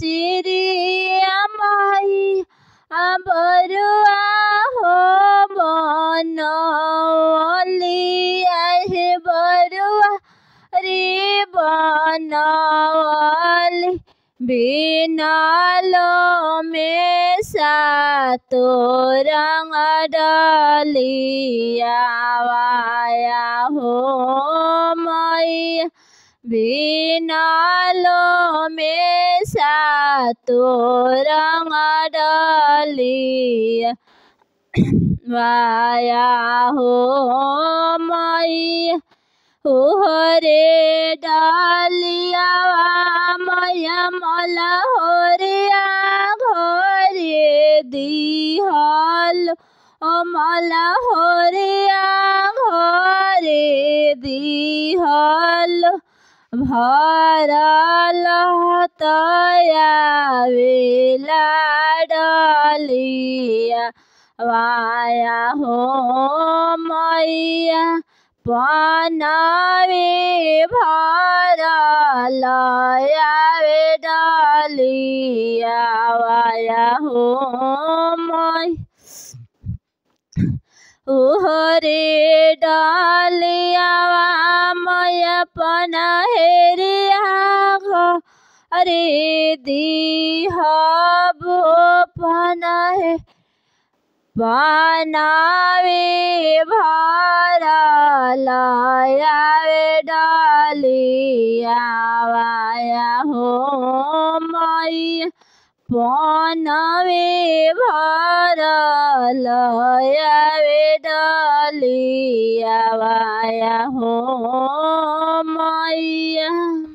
chiri amai aborua ho mono oli ahi borua ribono awaya ho mai turang adali vaya ho mai ho re daliya maya mala horiya ghore dihal o mala re ghore hal. भारा लहतया वेला डलिया via हो मैया पनावे भारा लया वे डलिया via हो मै ओहरे डालिया अपना हेरिया घो अरे दीहब पना है बनावे भारा लाया डालिया वाया Manave bhara laya vedaliya vaya homayam.